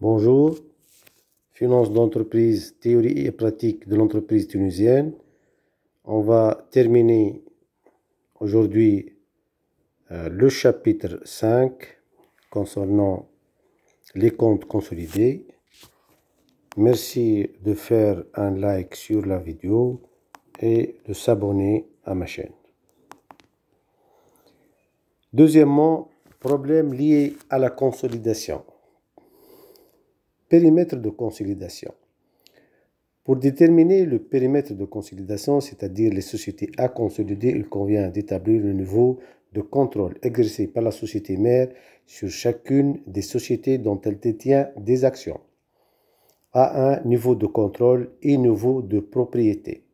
Bonjour, finances d'entreprise, théorie et pratique de l'entreprise tunisienne. On va terminer aujourd'hui euh, le chapitre 5 concernant les comptes consolidés. Merci de faire un like sur la vidéo et de s'abonner à ma chaîne. Deuxièmement, problème lié à la consolidation. Périmètre de consolidation. Pour déterminer le périmètre de consolidation, c'est-à-dire les sociétés à consolider, il convient d'établir le niveau de contrôle exercé par la société mère sur chacune des sociétés dont elle détient des actions, a un niveau de contrôle et niveau de propriété.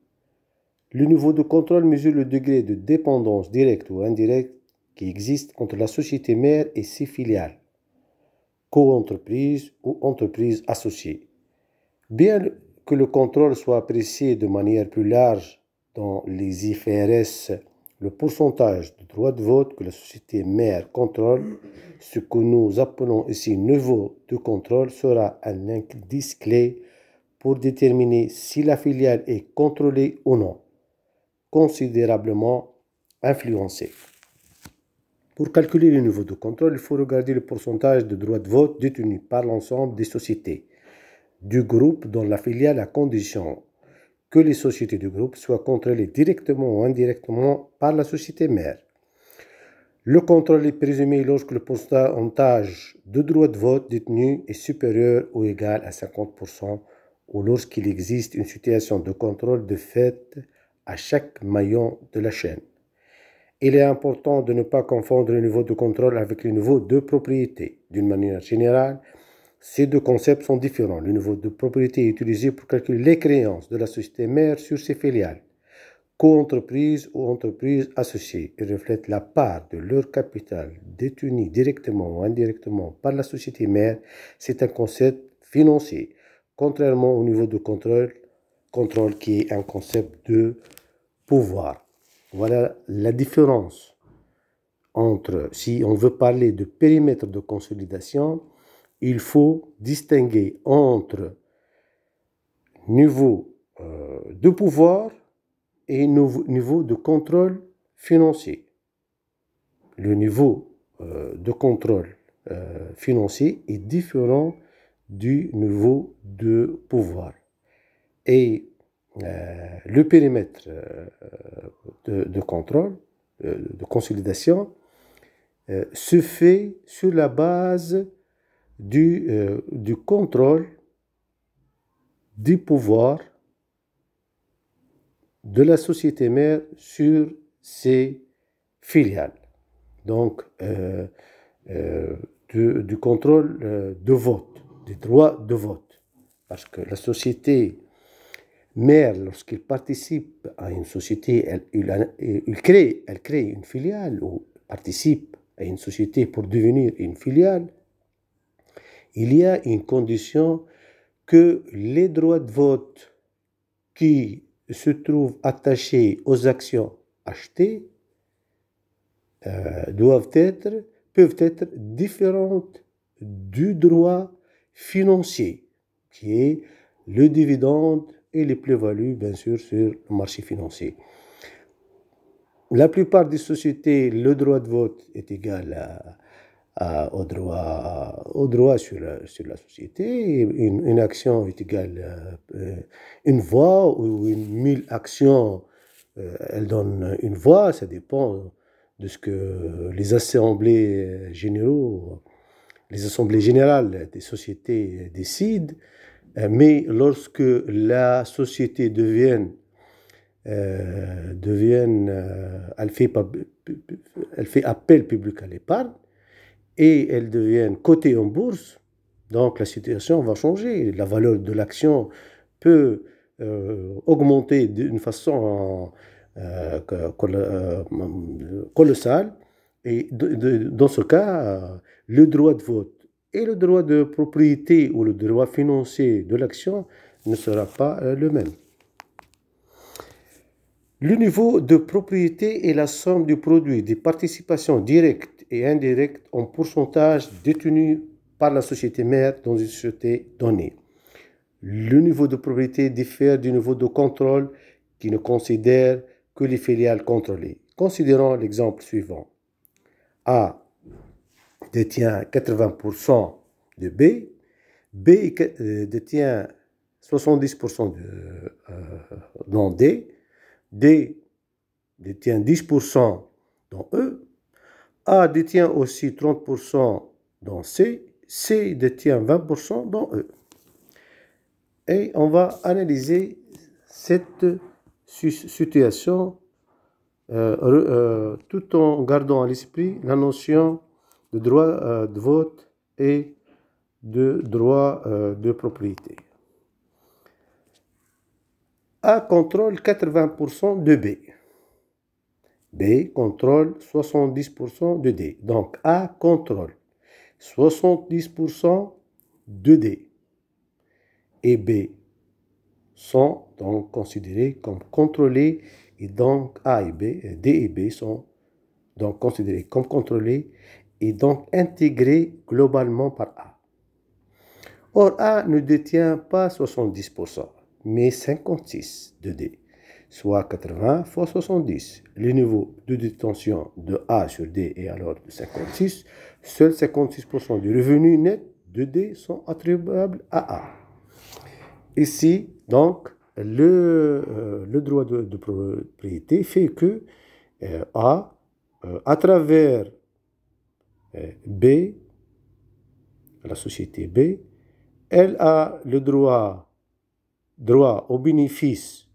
Le niveau de contrôle mesure le degré de dépendance directe ou indirecte qui existe entre la société mère et ses filiales co-entreprise ou entreprise associée. Bien que le contrôle soit apprécié de manière plus large dans les IFRS, le pourcentage de droits de vote que la société mère contrôle, ce que nous appelons ici niveau de contrôle, sera un indice clé pour déterminer si la filiale est contrôlée ou non, considérablement influencée. Pour calculer le niveau de contrôle, il faut regarder le pourcentage de droits de vote détenus par l'ensemble des sociétés du groupe dans la filiale à condition que les sociétés du groupe soient contrôlées directement ou indirectement par la société mère. Le contrôle est présumé lorsque le pourcentage de droits de vote détenu est supérieur ou égal à 50% ou lorsqu'il existe une situation de contrôle de fait à chaque maillon de la chaîne. Il est important de ne pas confondre le niveau de contrôle avec le niveau de propriété. D'une manière générale, ces deux concepts sont différents. Le niveau de propriété est utilisé pour calculer les créances de la société mère sur ses filiales, co-entreprises ou entreprises associées. Il reflète la part de leur capital détenu directement ou indirectement par la société mère. C'est un concept financier, contrairement au niveau de contrôle, contrôle qui est un concept de pouvoir. Voilà la différence entre, si on veut parler de périmètre de consolidation, il faut distinguer entre niveau euh, de pouvoir et niveau de contrôle financier. Le niveau euh, de contrôle euh, financier est différent du niveau de pouvoir. Et euh, le périmètre euh, de, contrôle, euh, de consolidation, se fait sur la base du, contrôle du pouvoir de la société mère sur ses filiales. Donc, du, du, contrôle de vote, des droits de vote. Parce que la société mais lorsqu'il participe à une société, elle, il, crée, elle crée une filiale ou participe à une société pour devenir une filiale, il y a une condition que les droits de vote qui se trouvent attachés aux actions achetées euh, doivent être, peuvent être différentes du droit financier, qui est le dividende et les plus-values, bien sûr, sur le marché financier. La plupart des sociétés, le droit de vote est égal au droit, au droit sur, la, société. Une, action est égale à euh, une voix ou une mille actions, euh, elle donne une voix, ça dépend de ce que les assemblées généraux, les assemblées générales des sociétés décident. Euh, mais lorsque la société devient, euh, devient euh, elle, fait, appel public à l'épargne et elle devient cotée en bourse, donc la situation va changer. La valeur de l'action peut augmenter d'une façon colossale. Et dans ce cas, le droit de vote et le droit de propriété ou le droit financier de l'action ne sera pas euh, le même. Le niveau de propriété est la somme du produit des participations directes et indirectes en pourcentage détenu par la société mère dans une société donnée. Le niveau de propriété diffère du niveau de contrôle qui ne considère que les filiales contrôlées. Considérons l'exemple suivant. A détient 80% de B, B euh, détient 70% de, euh, dans D, D détient 10% dans E, A détient aussi 30% dans C, C détient 20% dans E. Et on va analyser cette situation euh, tout en gardant à l'esprit la notion droit euh, de vote et de droit euh, de propriété. A contrôle 80% de B. B contrôle 70% de D. Donc A contrôle 70% de D. Et B sont donc considérés comme contrôlés. Et donc A et B, D et B sont donc considérés comme contrôlés est donc intégré globalement par A. Or, A ne détient pas 70%, mais 56 de D, soit 80 fois 70. Le niveau de détention de A sur D est alors de 56. Seuls 56% du revenu net de D sont attribuables à A. Ici, donc, le, euh, droit de, propriété fait que euh, A, euh, à travers euh, B, la société B, elle a le droit, droit au bénéfice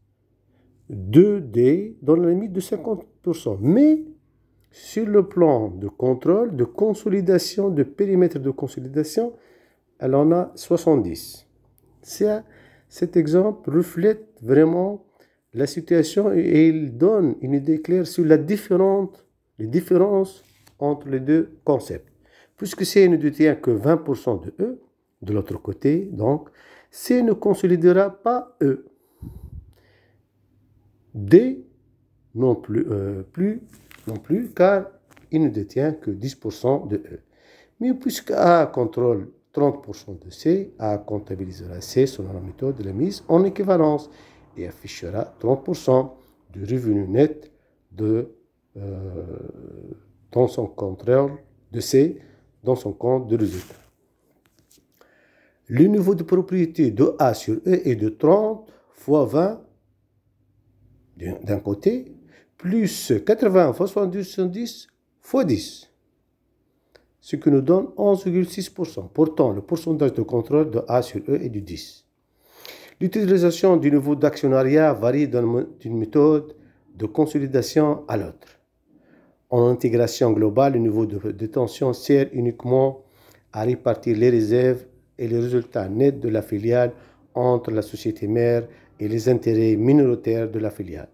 2D dans la limite de 50%. Mais sur le plan de contrôle, de consolidation, de périmètre de consolidation, elle en a 70. c'est cet exemple reflète vraiment la situation et il donne une idée claire sur la différence. les différences entre les deux concepts. Puisque C ne détient que 20% de E, de l'autre côté, donc, C ne consolidera pas E. D non plus, euh, plus, non plus car il ne détient que 10% de E. Mais puisque A contrôle 30% de C, A comptabilisera C selon la méthode de la mise en équivalence et affichera 30% du revenu net de, euh, dans son de dans son compte de résultat. Le niveau de propriété de A sur E est de 30 fois 20 d'un côté, plus 80 fois 70 fois 10, ce qui nous donne 11,6%. Pourtant, le pourcentage de contrôle de A sur E est de 10. L'utilisation du niveau d'actionnariat varie d'une méthode de consolidation à l'autre en intégration globale, le niveau de détention sert uniquement à répartir les réserves et les résultats nets de la filiale entre la société mère et les intérêts minoritaires de la filiale.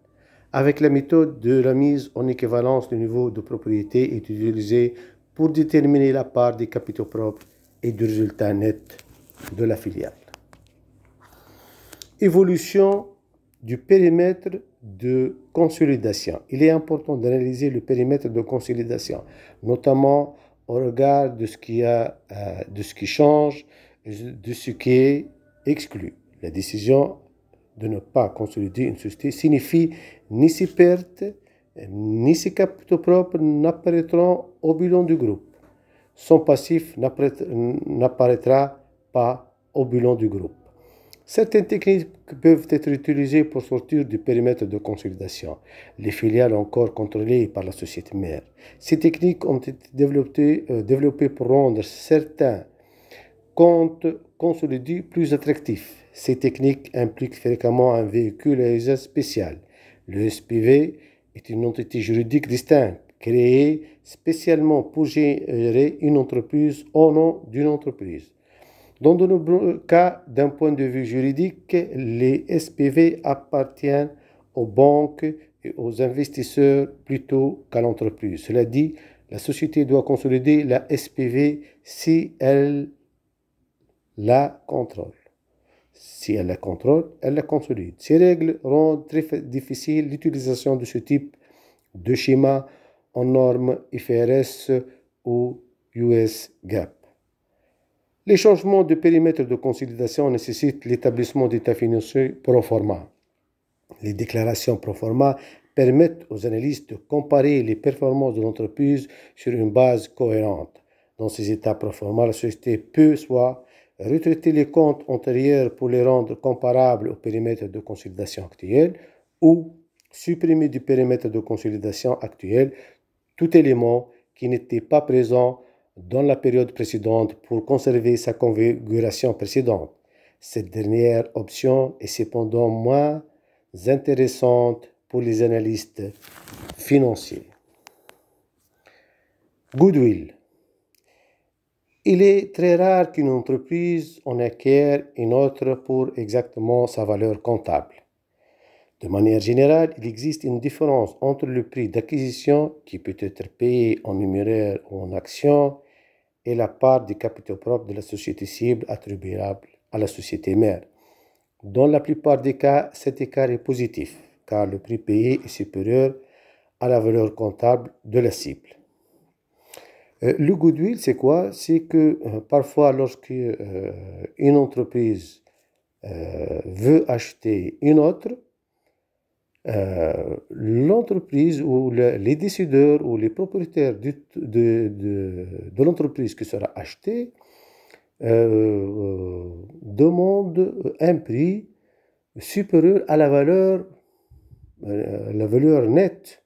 Avec la méthode de la mise en équivalence du niveau de propriété est utilisée pour déterminer la part des capitaux propres et du résultat net de la filiale. Évolution du périmètre de consolidation. Il est important d'analyser le périmètre de consolidation, notamment au regard de ce qui, a, euh, de ce qui change, de ce qui est exclu. La décision de ne pas consolider une société signifie ni ses pertes, ni ses capitaux propres n'apparaîtront au bilan du groupe. Son passif n'apparaîtra pas au bilan du groupe. Certaines techniques peuvent être utilisées pour sortir du périmètre de consolidation, les filiales encore contrôlées par la société mère. Ces techniques ont été développées, euh, développées pour rendre certains comptes consolidés plus attractifs. Ces techniques impliquent fréquemment un véhicule à usage spécial. Le SPV est une entité juridique distincte créée spécialement pour gérer une entreprise au nom d'une entreprise. Dans de nombreux cas, d'un point de vue juridique, les SPV appartiennent aux banques et aux investisseurs plutôt qu'à l'entreprise. Cela dit, la société doit consolider la SPV si elle la contrôle. Si elle la contrôle, elle la consolide. Ces règles rendent très difficile l'utilisation de ce type de schéma en normes IFRS ou US GAAP. Les changements de périmètre de consolidation nécessitent l'établissement d'états financiers pro forma. Les déclarations pro forma permettent aux analystes de comparer les performances de l'entreprise sur une base cohérente. Dans ces états pro forma, la société peut soit retraiter les comptes antérieurs pour les rendre comparables au périmètre de consolidation actuel ou supprimer du périmètre de consolidation actuel tout élément qui n'était pas présent dans la période précédente pour conserver sa configuration précédente. Cette dernière option est cependant moins intéressante pour les analystes financiers. Goodwill. Il est très rare qu'une entreprise en acquiert une autre pour exactement sa valeur comptable. De manière générale, il existe une différence entre le prix d'acquisition qui peut être payé en numéraire ou en actions et la part du capital propre de la société cible attribuable à la société mère. Dans la plupart des cas, cet écart est positif, car le prix payé est supérieur à la valeur comptable de la cible. Euh, le le goodwill, c'est quoi C'est que euh, parfois, lorsque euh, une entreprise veut acheter une autre, euh, l'entreprise ou les décideurs ou les propriétaires de, de, l'entreprise qui sera achetée euh, euh, demandent demande un prix supérieur à la valeur, la valeur nette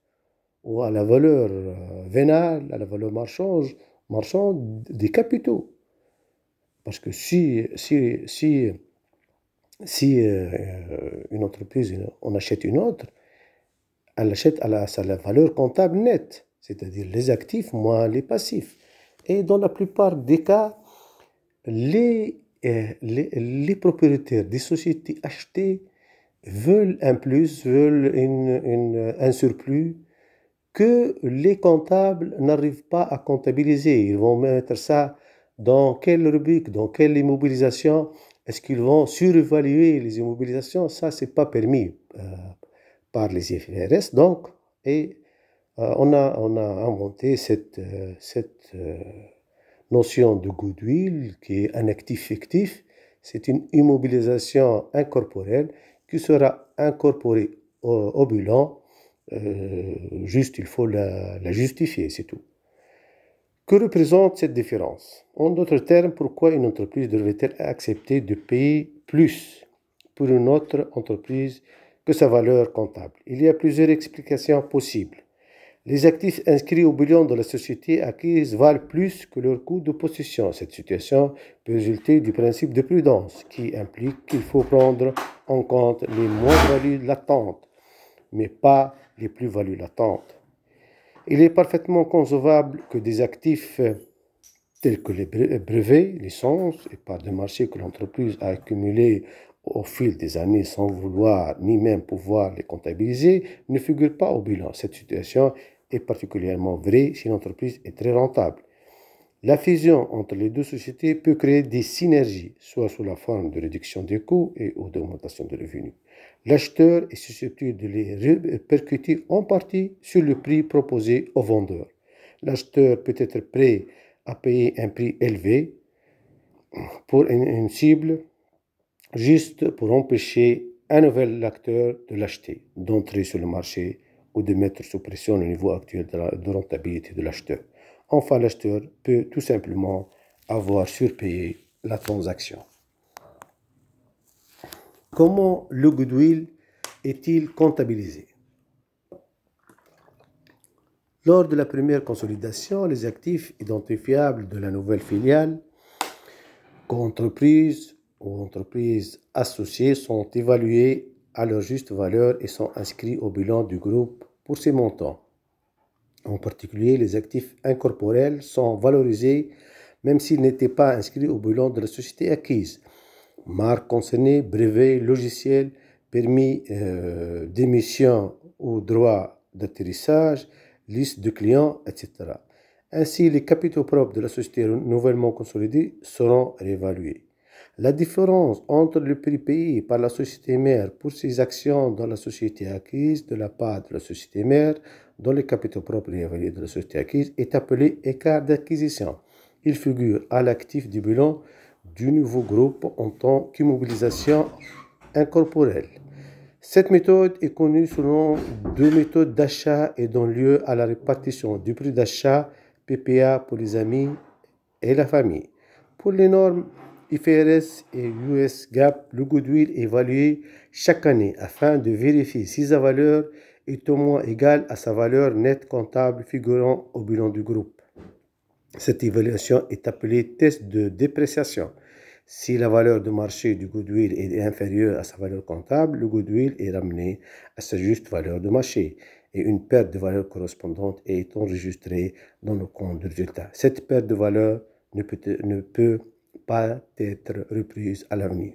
ou à la valeur vénale, à la valeur marchande, marchande des capitaux. Parce que si, si, si si euh, euh, une entreprise, on achète une autre, elle achète à, la, valeur comptable nette, c'est-à-dire les actifs moins les passifs. Et dans la plupart des cas, les, euh, propriétaires des sociétés achetées veulent un plus, veulent un surplus que les comptables n'arrivent pas à comptabiliser. Ils vont mettre ça dans quelle rubrique, dans quelle immobilisation est-ce qu'ils vont surévaluer les immobilisations Ça, c'est pas permis euh, par les IFRS. Donc, et euh, on, a, on a inventé cette, euh, cette notion de goodwill qui est un actif fictif. C'est une immobilisation incorporelle qui sera incorporée au, au bilan. juste, il faut la justifier, c'est tout. Que représente cette différence En d'autres termes, pourquoi une entreprise devrait-elle accepter de payer plus pour une autre entreprise que sa valeur comptable Il y a plusieurs explications possibles. Les actifs inscrits au bilan de la société acquise valent plus que leur coût de possession. Cette situation peut résulter du principe de prudence qui implique qu'il faut prendre en compte les moins-values latentes, mais pas les plus-values latentes. Il est parfaitement concevable que des actifs euh, tels que les euh, brevets, licences et parts de marché que l'entreprise a accumulés au fil des années sans vouloir ni même pouvoir les comptabiliser ne figurent pas au bilan. Cette situation est particulièrement vraie si l'entreprise est très rentable. La fusion entre les deux sociétés peut créer des synergies, soit sous la forme de réduction des coûts et ou d'augmentation de revenus. L'acheteur est susceptible de les répercuter en partie sur le prix proposé au vendeur. L'acheteur peut être prêt à payer un prix élevé pour une, cible juste pour empêcher un nouvel acteur de l'acheter, d'entrer sur le marché ou de mettre sous pression le niveau actuel de rentabilité de l'acheteur. Enfin, l'acheteur peut tout simplement avoir surpayé la transaction. Comment le goodwill est-il comptabilisé Lors de la première consolidation, les actifs identifiables de la nouvelle filiale, entreprise ou entreprise associée, sont évalués à leur juste valeur et sont inscrits au bilan du groupe pour ces montants. En particulier, les actifs incorporels sont valorisés même s'ils n'étaient pas inscrits au bilan de la société acquise. Marques concernées, brevets, logiciels, permis euh, d'émission ou droits d'atterrissage, liste de clients, etc. Ainsi, les capitaux propres de la société nouvellement consolidée seront réévalués. La différence entre le prix payé par la société mère pour ses actions dans la société acquise de la part de la société mère dans les capitaux propres et invalides de la société acquise est appelée écart d'acquisition. Il figure à l'actif du bilan du nouveau groupe en tant qu'immobilisation incorporelle. Cette méthode est connue selon deux méthodes d'achat et donne lieu à la répartition du prix d'achat PPA pour les amis et la famille. Pour les normes IFRS et US GAP le goodwill est évalué chaque année afin de vérifier si sa valeur est au moins égale à sa valeur nette comptable figurant au bilan du groupe. Cette évaluation est appelée test de dépréciation. Si la valeur de marché du goodwill est inférieure à sa valeur comptable, le goodwill est ramené à sa juste valeur de marché et une perte de valeur correspondante est enregistrée dans le compte de résultat. Cette perte de valeur ne peut, ne peut être reprise à l'avenir.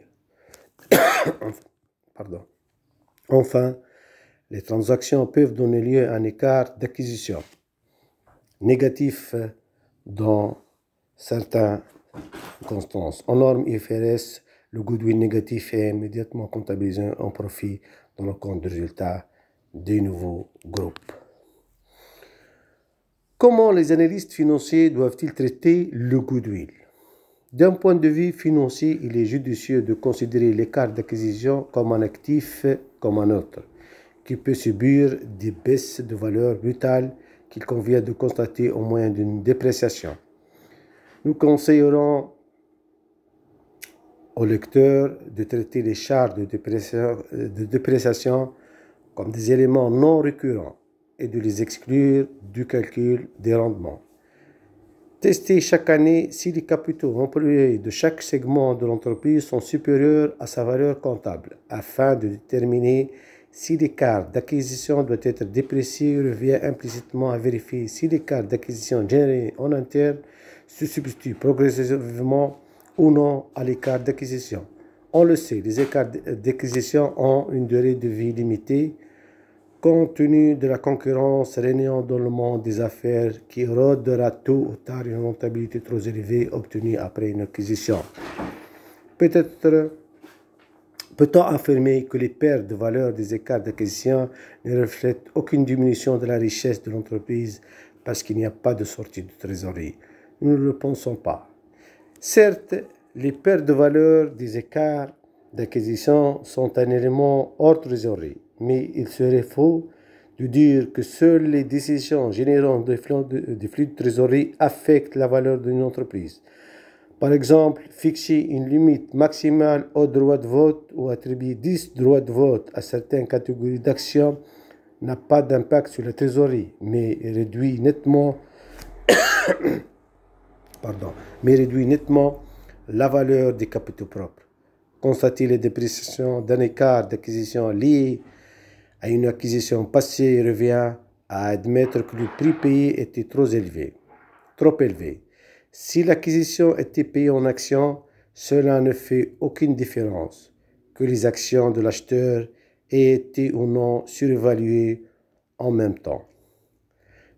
Pardon. Enfin, les transactions peuvent donner lieu à un écart d'acquisition négatif dans certaines constances. En norme IFRS, le goodwill négatif est immédiatement comptabilisé en profit dans le compte de résultat des nouveaux groupes. Comment les analystes financiers doivent-ils traiter le goodwill d'un point de vue financier, il est judicieux de considérer l'écart d'acquisition comme un actif comme un autre, qui peut subir des baisses de valeur brutales qu'il convient de constater au moyen d'une dépréciation. Nous conseillerons aux lecteurs de traiter les charges de de dépréciation comme des éléments non récurrents et de les exclure du calcul des rendements. Tester chaque année si les capitaux employés de chaque segment de l'entreprise sont supérieurs à sa valeur comptable afin de déterminer si l'écart d'acquisition doit être déprécié revient implicitement à vérifier si l'écart d'acquisition généré en interne se substitue progressivement ou non à l'écart d'acquisition. On le sait, les écarts d'acquisition ont une durée de vie limitée compte tenu de la concurrence régnant dans le monde des affaires qui rôdera tôt ou tard une rentabilité trop élevée obtenue après une acquisition. Peut-être peut-on affirmer que les pertes de valeur des écarts d'acquisition ne reflètent aucune diminution de la richesse de l'entreprise parce qu'il n'y a pas de sortie de trésorerie Nous ne le pensons pas. Certes, les pertes de valeur des écarts d'acquisition sont un élément hors trésorerie mais il serait faux de dire que seules les décisions générant des flux de, trésorerie affectent la valeur d'une entreprise. Par exemple, fixer une limite maximale au droit de vote ou attribuer 10 droits de vote à certaines catégories d'actions n'a pas d'impact sur la trésorerie, mais réduit nettement, mais réduit nettement la valeur des capitaux propres. Constater les dépréciations d'un écart d'acquisition lié une acquisition passée revient à admettre que le prix payé était trop élevé. Trop élevé. Si l'acquisition était payée en actions, cela ne fait aucune différence que les actions de l'acheteur aient été ou non surévaluées en même temps.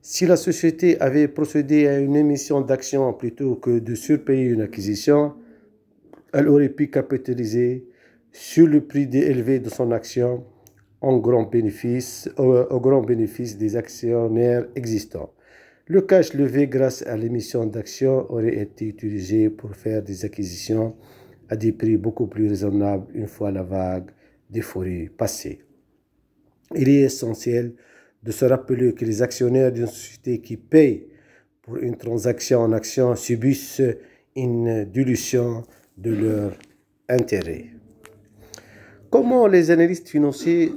Si la société avait procédé à une émission d'actions plutôt que de surpayer une acquisition, elle aurait pu capitaliser sur le prix élevé de son action au grand bénéfice, au, grand bénéfice des actionnaires existants. Le cash levé grâce à l'émission d'actions aurait été utilisé pour faire des acquisitions à des prix beaucoup plus raisonnables une fois la vague des forêts passée. Il est essentiel de se rappeler que les actionnaires d'une société qui paye pour une transaction en action subissent une dilution de leur intérêt. Comment les analystes financiers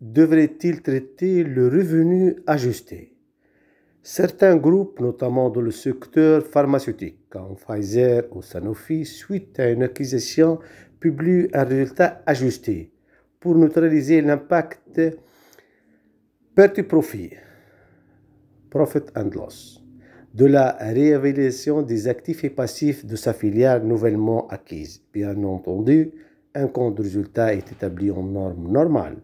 devrait-il traiter le revenu ajusté Certains groupes, notamment dans le secteur pharmaceutique, comme Pfizer ou Sanofi, suite à une acquisition, publient un résultat ajusté pour neutraliser l'impact perte profit, profit and loss, de la réévaluation des actifs et passifs de sa filiale nouvellement acquise. Bien entendu, un compte de résultat est établi en norme normale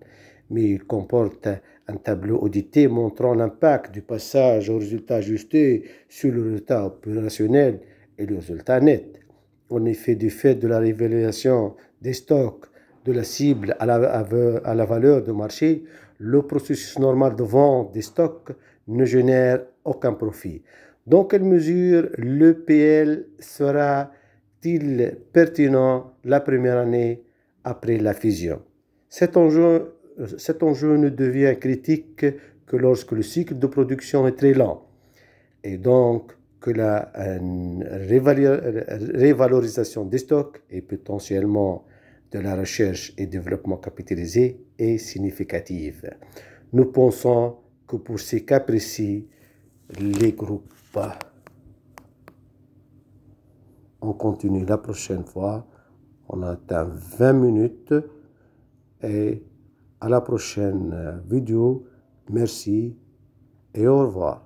mais il comporte un tableau audité montrant l'impact du passage au résultat ajusté sur le résultat opérationnel et le résultat net. En effet, du fait de la révélation des stocks de la cible à la, à la valeur de marché, le processus normal de vente des stocks ne génère aucun profit. Dans quelle mesure le PL sera-t-il pertinent la première année après la fusion Cet enjeu cet enjeu ne devient critique que lorsque le cycle de production est très lent et donc que la euh, révalorisation des stocks et potentiellement de la recherche et développement capitalisé est significative. Nous pensons que pour ces cas précis, les groupes on continue la prochaine fois. On atteint 20 minutes et à la prochaine euh, vidéo. Merci et au revoir.